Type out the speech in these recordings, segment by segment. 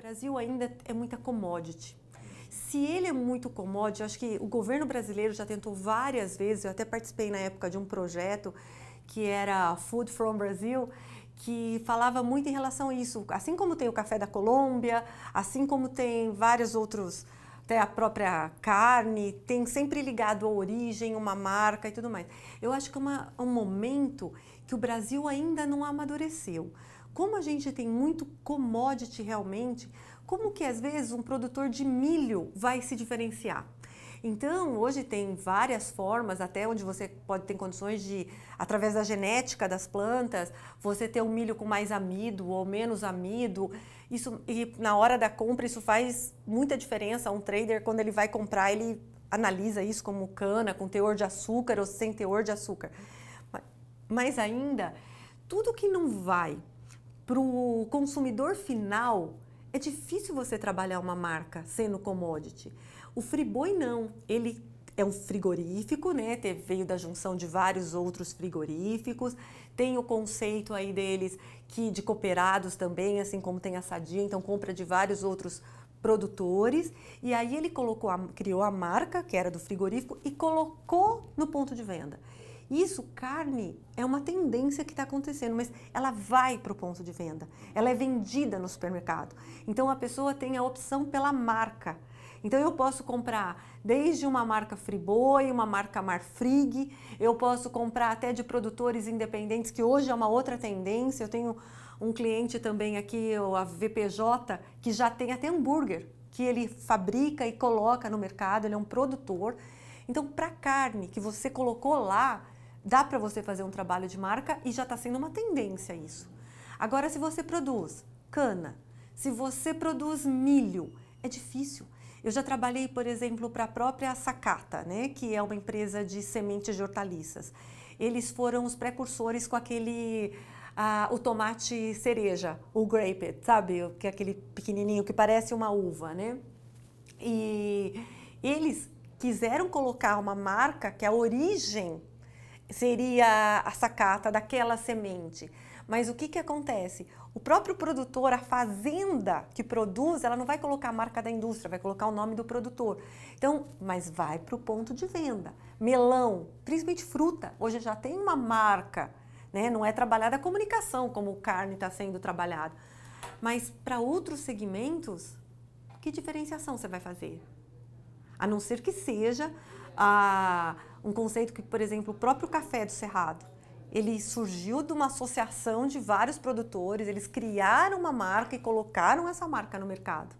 Brasil ainda é muita commodity. Se ele é muito commodity, acho que o governo brasileiro já tentou várias vezes, eu até participei na época de um projeto que era Food from Brazil, que falava muito em relação a isso. Assim como tem o café da Colômbia, assim como tem vários outros, até a própria carne, tem sempre ligado à origem, uma marca e tudo mais. Eu acho que é uma, um momento que o Brasil ainda não amadureceu. Como a gente tem muito commodity realmente, como que às vezes um produtor de milho vai se diferenciar? Então, hoje tem várias formas, até onde você pode ter condições de, através da genética das plantas, você ter um milho com mais amido ou menos amido. Isso, e na hora da compra, isso faz muita diferença. Um trader, quando ele vai comprar, ele analisa isso como cana, com teor de açúcar ou sem teor de açúcar. Mas ainda, tudo que não vai para o consumidor final, é difícil você trabalhar uma marca sendo commodity. O Friboi não, ele é um frigorífico, né? Veio da junção de vários outros frigoríficos. Tem o conceito aí deles que de cooperados também, assim como tem a Sadia, então compra de vários outros produtores. E aí ele colocou, a, criou a marca que era do frigorífico e colocou no ponto de venda. Isso, carne, é uma tendência que está acontecendo, mas ela vai para o ponto de venda. Ela é vendida no supermercado. Então a pessoa tem a opção pela marca. Então eu posso comprar desde uma marca Friboi, uma marca Marfrig, eu posso comprar até de produtores independentes, que hoje é uma outra tendência. Eu tenho um cliente também aqui, a VPJ, que já tem até hambúrguer, que ele fabrica e coloca no mercado, ele é um produtor. Então, para carne que você colocou lá, Dá para você fazer um trabalho de marca e já está sendo uma tendência isso. Agora, se você produz cana, se você produz milho, é difícil. Eu já trabalhei, por exemplo, para a própria Sacata, né, que é uma empresa de sementes de hortaliças. Eles foram os precursores com aquele ah, o tomate cereja, o grape, sabe, que é aquele pequenininho que parece uma uva, né? E eles quiseram colocar uma marca que a origem seria a sacata daquela semente. Mas o que, que acontece? O próprio produtor, a fazenda que produz, ela não vai colocar a marca da indústria, vai colocar o nome do produtor. Então, mas vai para o ponto de venda. Melão, principalmente fruta, hoje já tem uma marca, né? não é trabalhada a comunicação como carne está sendo trabalhada, Mas para outros segmentos, que diferenciação você vai fazer? A não ser que seja a um conceito que, por exemplo, o próprio café do Cerrado, ele surgiu de uma associação de vários produtores, eles criaram uma marca e colocaram essa marca no mercado.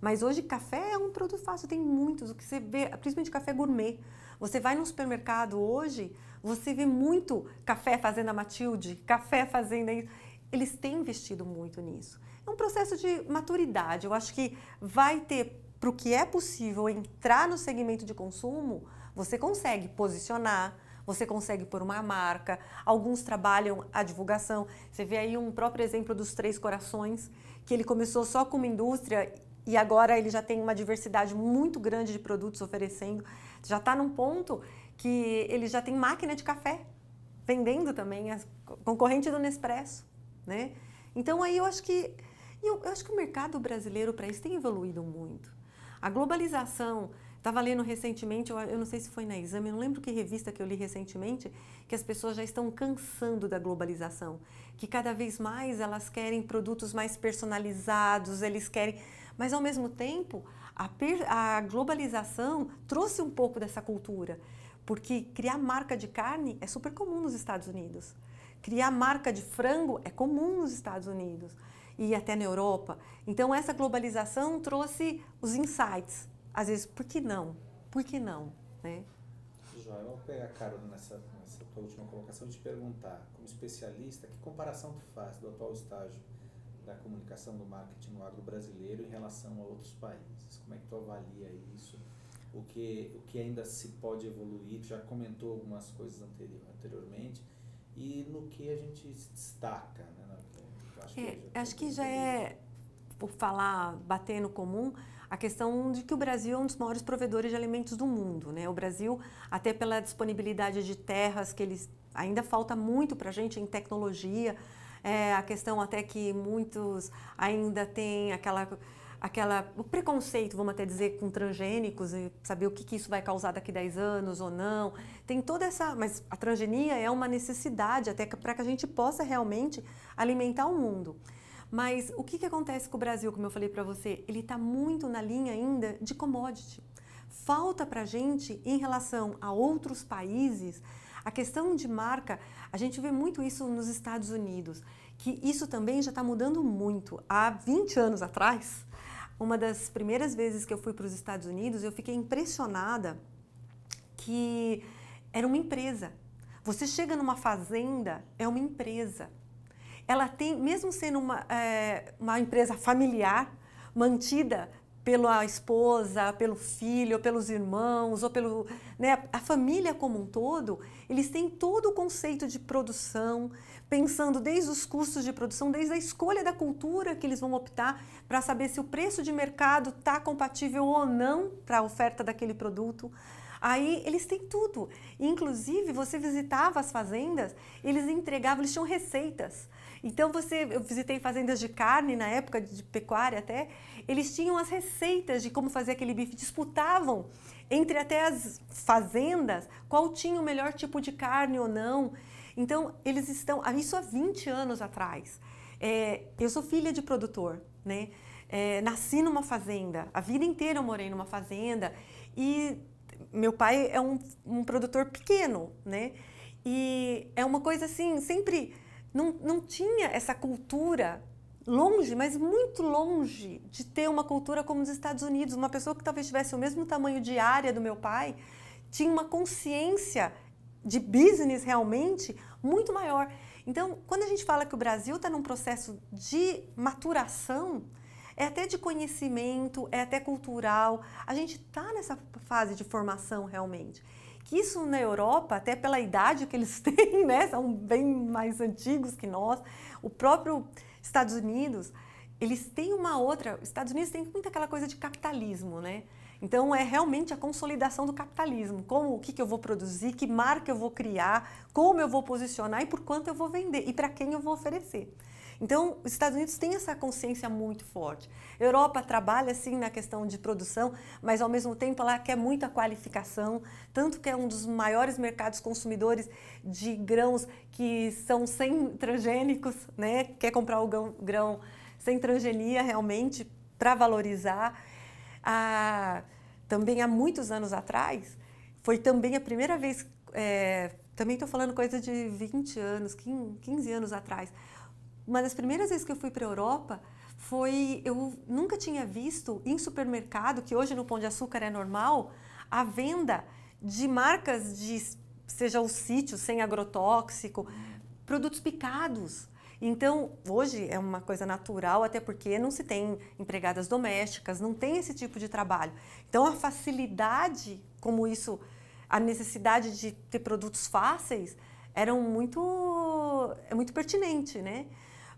Mas hoje café é um produto fácil, tem muitos, o que você vê, principalmente café gourmet. Você vai no supermercado hoje, você vê muito café fazenda Matilde, café fazenda isso. Eles têm investido muito nisso. É um processo de maturidade. Eu acho que vai ter, para o que é possível entrar no segmento de consumo, você consegue posicionar, você consegue pôr uma marca, alguns trabalham a divulgação. Você vê aí um próprio exemplo dos Três Corações, que ele começou só com uma indústria e agora ele já tem uma diversidade muito grande de produtos oferecendo. Já está num ponto que ele já tem máquina de café vendendo também, a concorrente do Nespresso, né? Então aí eu acho que eu, eu acho que o mercado brasileiro para isso tem evoluído muito. A globalização Estava lendo recentemente, eu, não sei se foi na Exame, eu não lembro que revista que eu li recentemente, que as pessoas já estão cansando da globalização, que cada vez mais elas querem produtos mais personalizados, eles querem, mas ao mesmo tempo a, per, a globalização trouxe um pouco dessa cultura, porque criar marca de carne é super comum nos Estados Unidos, criar marca de frango é comum nos Estados Unidos e até na Europa. Então essa globalização trouxe os insights às vezes, por que não? Por que não? Né? eu vou pegar carona nessa, nessa tua última colocação e te perguntar, como especialista, que comparação tu faz do atual estágio da comunicação do marketing no agro brasileiro em relação a outros países? Como é que tu avalia isso? O que, o que ainda se pode evoluir? Tu já comentou algumas coisas anterior, anteriormente. E no que a gente se destaca? Né? Acho, é, que, acho que é, já é, por falar, bater no comum, a questão de que o Brasil é um dos maiores provedores de alimentos do mundo. Né? O Brasil, até pela disponibilidade de terras, que eles ainda falta muito para a gente em tecnologia, é, a questão até que muitos ainda têm aquela aquela o preconceito, vamos até dizer, com transgênicos e saber o que, que, isso vai causar daqui 10 anos ou não. Tem toda essa, mas a transgenia é uma necessidade até para que a gente possa realmente alimentar o mundo. Mas o que, que acontece com o Brasil, como eu falei para você? Ele está muito na linha ainda de commodity. Falta para a gente, em relação a outros países, a questão de marca, a gente vê muito isso nos Estados Unidos, que isso também já está mudando muito. Há 20 anos atrás, uma das primeiras vezes que eu fui para os Estados Unidos, eu fiquei impressionada que era uma empresa. Você chega numa fazenda, é uma empresa ela tem, mesmo sendo uma, é, uma empresa familiar, mantida pela esposa, pelo filho, pelos irmãos, ou pelo, né, a família como um todo, eles têm todo o conceito de produção, pensando desde os custos de produção, desde a escolha da cultura que eles vão optar para saber se o preço de mercado está compatível ou não para a oferta daquele produto. Aí eles têm tudo. Inclusive, você visitava as fazendas, eles entregavam, eles tinham receitas então você, eu visitei fazendas de carne na época de pecuária até, eles tinham as receitas de como fazer aquele bife, disputavam entre até as fazendas qual tinha o melhor tipo de carne ou não. Então eles estão, ah, isso há 20 anos atrás. É, eu sou filha de produtor, né? É, nasci numa fazenda, a vida inteira eu morei numa fazenda e meu pai é um, um produtor pequeno, né? E é uma coisa assim, sempre não, não tinha essa cultura longe, mas muito longe de ter uma cultura como os Estados Unidos. Uma pessoa que talvez tivesse o mesmo tamanho de área do meu pai tinha uma consciência de business realmente muito maior. Então, quando a gente fala que o Brasil está num processo de maturação, é até de conhecimento, é até cultural, a gente está nessa fase de formação realmente que isso na Europa, até pela idade que eles têm, né, são bem mais antigos que nós, o próprio Estados Unidos, eles têm uma outra, Estados Unidos tem muito aquela coisa de capitalismo, né? Então é realmente a consolidação do capitalismo, como o que, que eu vou produzir, que marca eu vou criar, como eu vou posicionar e por quanto eu vou vender e para quem eu vou oferecer. Então, os Estados Unidos têm essa consciência muito forte. A Europa trabalha, sim, na questão de produção, mas, ao mesmo tempo, ela quer muita qualificação, tanto que é um dos maiores mercados consumidores de grãos que são sem transgênicos, né? quer comprar o grão, grão sem transgenia, realmente, para valorizar. Ah, também há muitos anos atrás, foi também a primeira vez, é, também estou falando coisa de 20 anos, 15 anos atrás, uma das primeiras vezes que eu fui para a Europa foi. Eu nunca tinha visto em supermercado, que hoje no Pão de Açúcar é normal, a venda de marcas de. seja o sítio sem agrotóxico, produtos picados. Então, hoje é uma coisa natural, até porque não se tem empregadas domésticas, não tem esse tipo de trabalho. Então, a facilidade como isso, a necessidade de ter produtos fáceis, eram muito, é muito pertinente, né?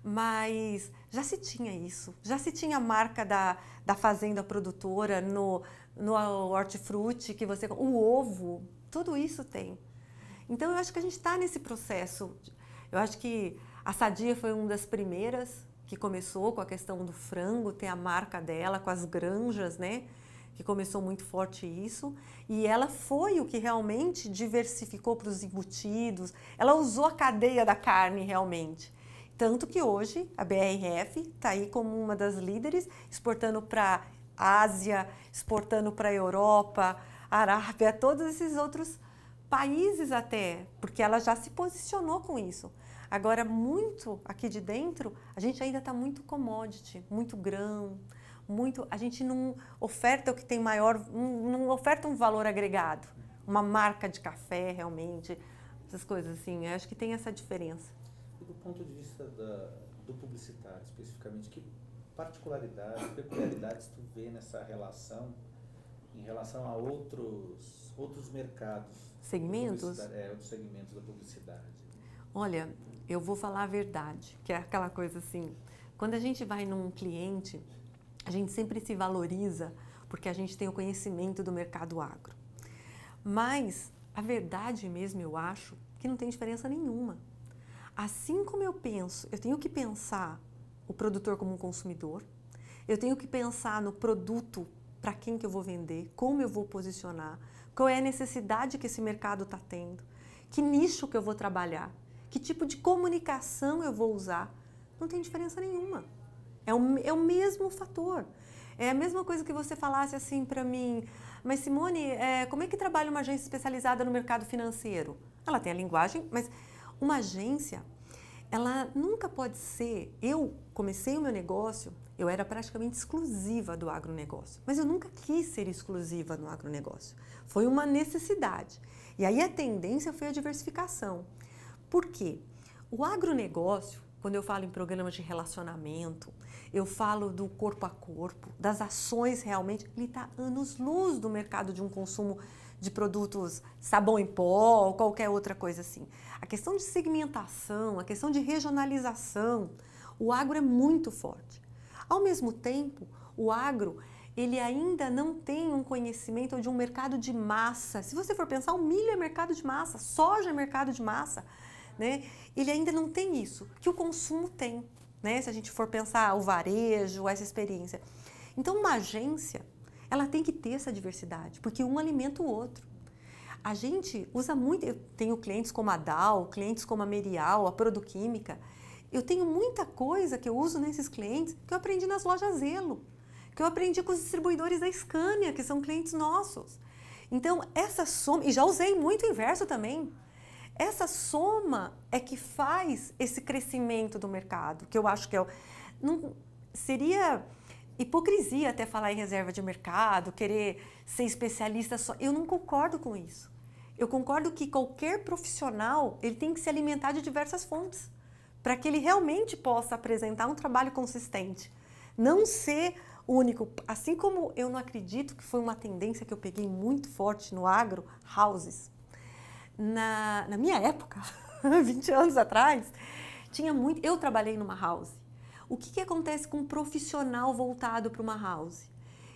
mas já se tinha isso, já se tinha a marca da, da fazenda produtora no, no hortifruti que você. O ovo, tudo isso tem. Então eu acho que a gente está nesse processo. Eu acho que a Sadia foi uma das primeiras que começou com a questão do frango, ter a marca dela, com as granjas, né? Que começou muito forte isso. E ela foi o que realmente diversificou para os embutidos. Ela usou a cadeia da carne realmente. Tanto que hoje a BRF está aí como uma das líderes, exportando para Ásia, exportando para a Europa, Arábia, todos esses outros países até, porque ela já se posicionou com isso. Agora, muito aqui de dentro, a gente ainda está muito commodity, muito grão, muito. A gente não oferta o que tem maior, não oferta um valor agregado, uma marca de café realmente, essas coisas assim. Eu acho que tem essa diferença do ponto de vista da, do publicitário, especificamente, que particularidades, peculiaridades tu vê nessa relação em relação a outros, outros mercados? Segmentos? É, outros segmentos da publicidade. Olha, eu vou falar a verdade, que é aquela coisa assim, quando a gente vai num cliente, a gente sempre se valoriza porque a gente tem o conhecimento do mercado agro. Mas a verdade mesmo, eu acho, que não tem diferença nenhuma Assim como eu penso, eu tenho que pensar o produtor como um consumidor, eu tenho que pensar no produto para quem que eu vou vender, como eu vou posicionar, qual é a necessidade que esse mercado está tendo, que nicho que eu vou trabalhar, que tipo de comunicação eu vou usar. Não tem diferença nenhuma. É o, é o mesmo fator. É a mesma coisa que você falasse assim para mim, mas Simone, é, como é que trabalha uma agência especializada no mercado financeiro? Ela tem a linguagem, mas uma agência, ela nunca pode ser. Eu comecei o meu negócio, eu era praticamente exclusiva do agronegócio, mas eu nunca quis ser exclusiva no agronegócio. Foi uma necessidade. E aí a tendência foi a diversificação. Por quê? O agronegócio, quando eu falo em programas de relacionamento, eu falo do corpo a corpo, das ações realmente, ele está anos-luz do mercado de um consumo de produtos sabão em pó ou qualquer outra coisa assim. A questão de segmentação, a questão de regionalização, o agro é muito forte. Ao mesmo tempo, o agro ele ainda não tem um conhecimento de um mercado de massa. Se você for pensar, o milho é mercado de massa, soja é mercado de massa, né? Ele ainda não tem isso que o consumo tem, né? Se a gente for pensar o varejo, essa experiência. Então, uma agência ela tem que ter essa diversidade, porque um alimenta o outro. A gente usa muito, eu tenho clientes como a Dal clientes como a Merial, a Produquímica. Eu tenho muita coisa que eu uso nesses clientes que eu aprendi nas lojas Zelo, que eu aprendi com os distribuidores da Scania, que são clientes nossos. Então, essa soma, e já usei muito inverso também, essa soma é que faz esse crescimento do mercado, que eu acho que é. Não, seria hipocrisia até falar em reserva de mercado, querer ser especialista só. Eu não concordo com isso. Eu concordo que qualquer profissional ele tem que se alimentar de diversas fontes para que ele realmente possa apresentar um trabalho consistente. Não ser único. Assim como eu não acredito que foi uma tendência que eu peguei muito forte no agro, houses. Na, na minha época, 20 anos atrás, tinha muito. Eu trabalhei numa house o que, que acontece com um profissional voltado para uma house?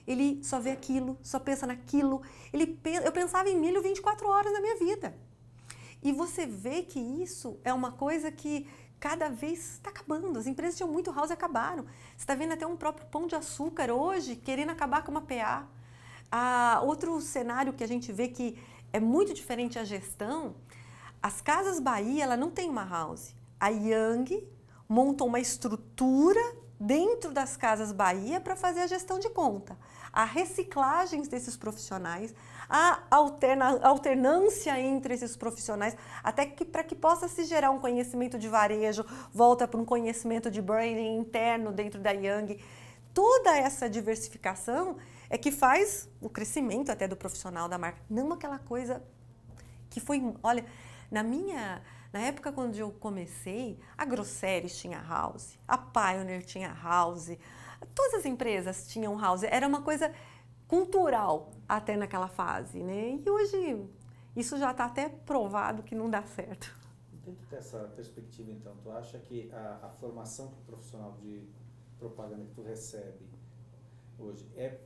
Ele só vê aquilo, só pensa naquilo. Ele, eu pensava em milho 24 horas na minha vida. E você vê que isso é uma coisa que cada vez está acabando. As empresas tinham muito house e acabaram. Você está vendo até um próprio pão de açúcar hoje querendo acabar com uma PA. Ah, outro cenário que a gente vê que é muito diferente a gestão, as Casas Bahia ela não tem uma house. A Young, montam uma estrutura dentro das casas Bahia para fazer a gestão de conta. Há reciclagens desses profissionais, há alterna, alternância entre esses profissionais, até que para que possa se gerar um conhecimento de varejo, volta para um conhecimento de branding interno dentro da Young, Toda essa diversificação é que faz o crescimento até do profissional da marca, não aquela coisa que foi, olha, na minha na época quando eu comecei, a Grosseries tinha house, a Pioneer tinha house, todas as empresas tinham house. Era uma coisa cultural até naquela fase, né? E hoje isso já está até provado que não dá certo. Dentro dessa perspectiva, então, tu acha que a, a formação que o profissional de propaganda que tu recebe hoje é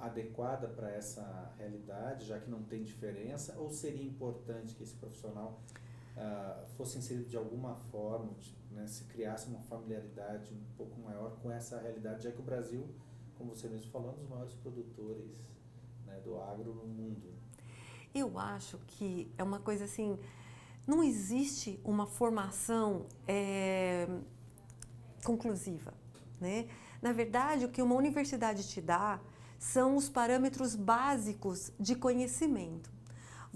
adequada para essa realidade, já que não tem diferença, ou seria importante que esse profissional ah, fosse inserido de alguma forma, né, se criasse uma familiaridade um pouco maior com essa realidade, já que o Brasil, como você mesmo falou, é um dos maiores produtores né, do agro no mundo. Eu acho que é uma coisa assim, não existe uma formação é, conclusiva. Né? Na verdade, o que uma universidade te dá são os parâmetros básicos de conhecimento.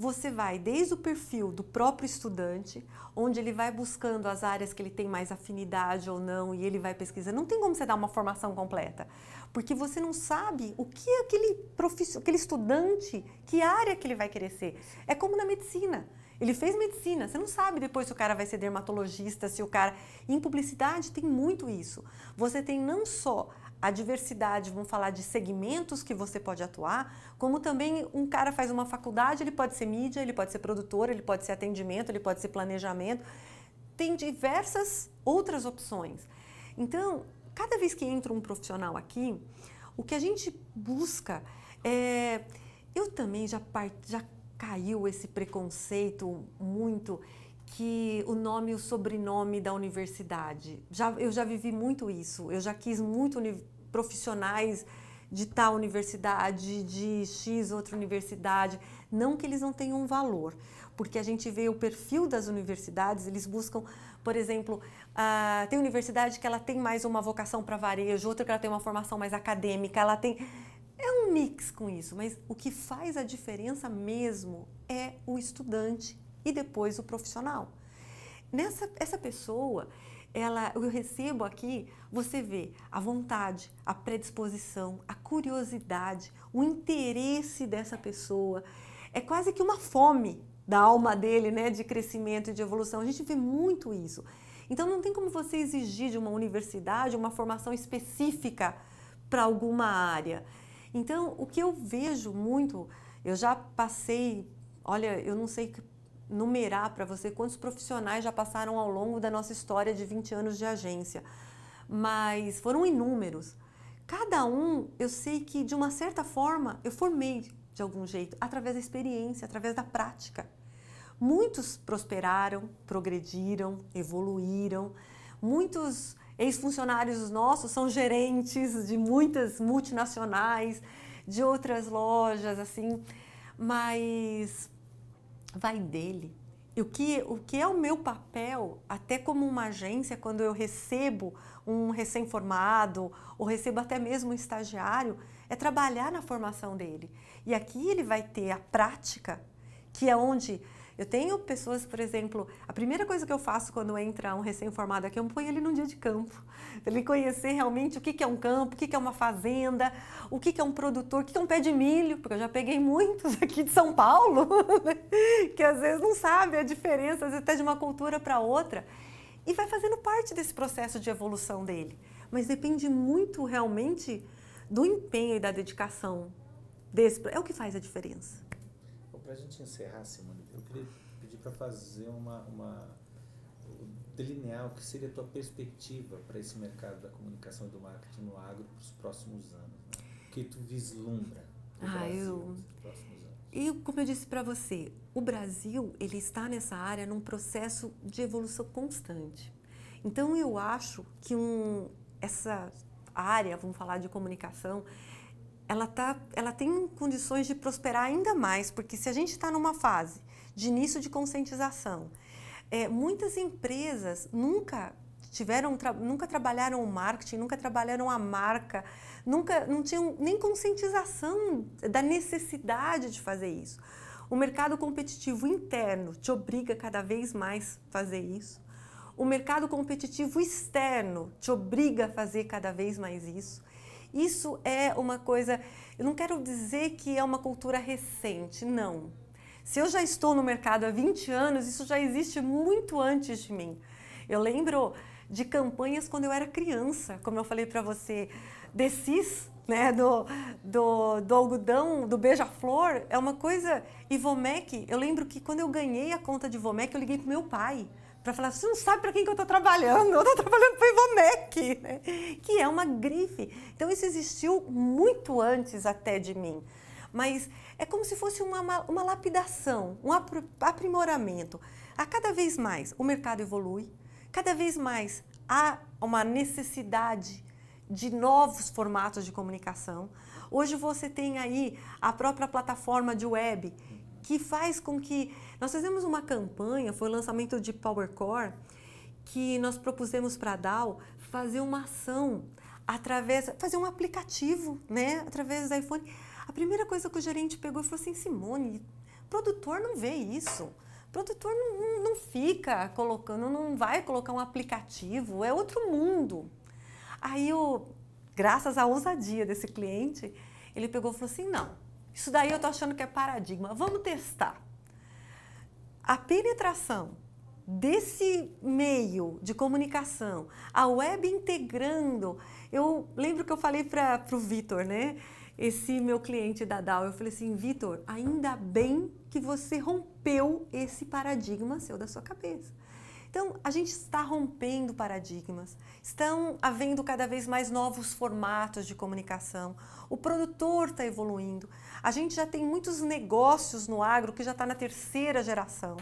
Você vai desde o perfil do próprio estudante, onde ele vai buscando as áreas que ele tem mais afinidade ou não, e ele vai pesquisar. Não tem como você dar uma formação completa, porque você não sabe o que aquele, profiss... aquele estudante, que área que ele vai querer ser. É como na medicina. Ele fez medicina, você não sabe depois se o cara vai ser dermatologista, se o cara. Em publicidade tem muito isso. Você tem não só a diversidade, vamos falar de segmentos que você pode atuar, como também um cara faz uma faculdade, ele pode ser mídia, ele pode ser produtor, ele pode ser atendimento, ele pode ser planejamento. Tem diversas outras opções. Então, cada vez que entra um profissional aqui, o que a gente busca é. Eu também já, part... já caiu esse preconceito muito que o nome e o sobrenome da universidade. Já, eu já vivi muito isso. Eu já quis muito profissionais de tal universidade, de X outra universidade. Não que eles não tenham um valor, porque a gente vê o perfil das universidades, eles buscam, por exemplo, uh, tem universidade que ela tem mais uma vocação para varejo, outra que ela tem uma formação mais acadêmica, ela tem. É um mix com isso, mas o que faz a diferença mesmo é o estudante, e depois o profissional. Nessa essa pessoa, ela, eu recebo aqui, você vê a vontade, a predisposição, a curiosidade, o interesse dessa pessoa. É quase que uma fome da alma dele, né, de crescimento e de evolução. A gente vê muito isso. Então não tem como você exigir de uma universidade uma formação específica para alguma área. Então, o que eu vejo muito, eu já passei, olha, eu não sei numerar para você quantos profissionais já passaram ao longo da nossa história de 20 anos de agência, mas foram inúmeros. Cada um, eu sei que de uma certa forma eu formei de algum jeito, através da experiência, através da prática. Muitos prosperaram, progrediram, evoluíram. Muitos ex-funcionários nossos são gerentes de muitas multinacionais, de outras lojas, assim. Mas vai dele. E o que, o que é o meu papel, até como uma agência, quando eu recebo um recém-formado ou recebo até mesmo um estagiário, é trabalhar na formação dele. E aqui ele vai ter a prática, que é onde eu tenho pessoas, por exemplo, a primeira coisa que eu faço quando entra um recém-formado aqui, eu ponho ele num dia de campo, para ele conhecer realmente o que, que é um campo, o que, que é uma fazenda, o que, que é um produtor, o que, que é um pé de milho, porque eu já peguei muitos aqui de São Paulo, que às vezes não sabe a diferença, às vezes até de uma cultura para outra, e vai fazendo parte desse processo de evolução dele. Mas depende muito realmente do empenho e da dedicação desse. É o que faz a diferença. Para a gente encerrar, Simone, eu queria pedir para fazer uma, uma delinear o que seria a tua perspectiva para esse mercado da comunicação e do marketing no agro para os próximos anos. Né? O que tu vislumbra ah, Brasil eu... E como eu disse para você, o Brasil ele está nessa área num processo de evolução constante. Então eu acho que um, essa área, vamos falar de comunicação, ela, tá, ela tem condições de prosperar ainda mais, porque se a gente está numa fase de início de conscientização. É, muitas empresas nunca tiveram tra nunca trabalharam o marketing, nunca trabalharam a marca, nunca não tinham nem conscientização da necessidade de fazer isso. O mercado competitivo interno te obriga cada vez mais a fazer isso. O mercado competitivo externo te obriga a fazer cada vez mais isso. Isso é uma coisa, eu não quero dizer que é uma cultura recente, não. Se eu já estou no mercado há 20 anos, isso já existe muito antes de mim. Eu lembro de campanhas quando eu era criança, como eu falei para você, desses né, do, do, do algodão, do beija-flor, é uma coisa. E Vomec, eu lembro que quando eu ganhei a conta de Vomec, eu liguei pro meu pai para falar: você não sabe para quem que eu estou trabalhando, eu estou trabalhando para Ivomec, né? que é uma grife. Então isso existiu muito antes até de mim mas é como se fosse uma, uma lapidação, um aprimoramento. A cada vez mais o mercado evolui, cada vez mais há uma necessidade de novos formatos de comunicação. Hoje você tem aí a própria plataforma de web que faz com que nós fizemos uma campanha, foi o lançamento de PowerCore, que nós propusemos para a DAO fazer uma ação através, fazer um aplicativo, né, através do iPhone a primeira coisa que o gerente pegou e falou assim: Simone, produtor não vê isso. Produtor não, não fica colocando, não vai colocar um aplicativo, é outro mundo. Aí, eu, graças à ousadia desse cliente, ele pegou e falou assim: não, isso daí eu tô achando que é paradigma, vamos testar. A penetração desse meio de comunicação, a web integrando. Eu lembro que eu falei para o Vitor, né? esse meu cliente da Dow. Eu falei assim, Vitor, ainda bem que você rompeu esse paradigma seu da sua cabeça. Então, a gente está rompendo paradigmas, estão havendo cada vez mais novos formatos de comunicação, o produtor está evoluindo, a gente já tem muitos negócios no agro que já está na terceira geração.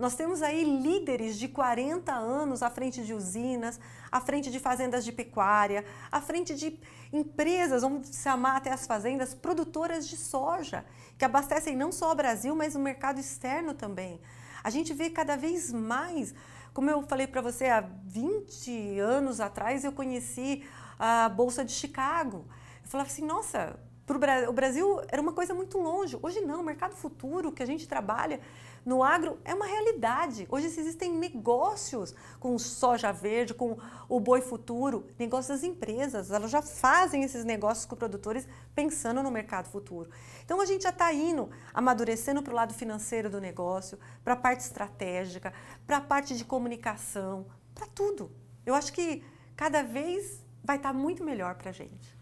Nós temos aí líderes de 40 anos à frente de usinas, à frente de fazendas de pecuária, à frente de empresas, vamos chamar até as fazendas, produtoras de soja, que abastecem não só o Brasil, mas o mercado externo também. A gente vê cada vez mais, como eu falei para você, há 20 anos atrás eu conheci a Bolsa de Chicago. Eu falava assim, nossa, Pro, o Brasil era uma coisa muito longe. Hoje não, o mercado futuro que a gente trabalha no agro é uma realidade. Hoje existem negócios com soja verde, com o boi futuro, negócios das empresas. Elas já fazem esses negócios com produtores pensando no mercado futuro. Então a gente já está indo, amadurecendo para o lado financeiro do negócio, para a parte estratégica, para a parte de comunicação, para tudo. Eu acho que cada vez vai estar tá muito melhor para a gente.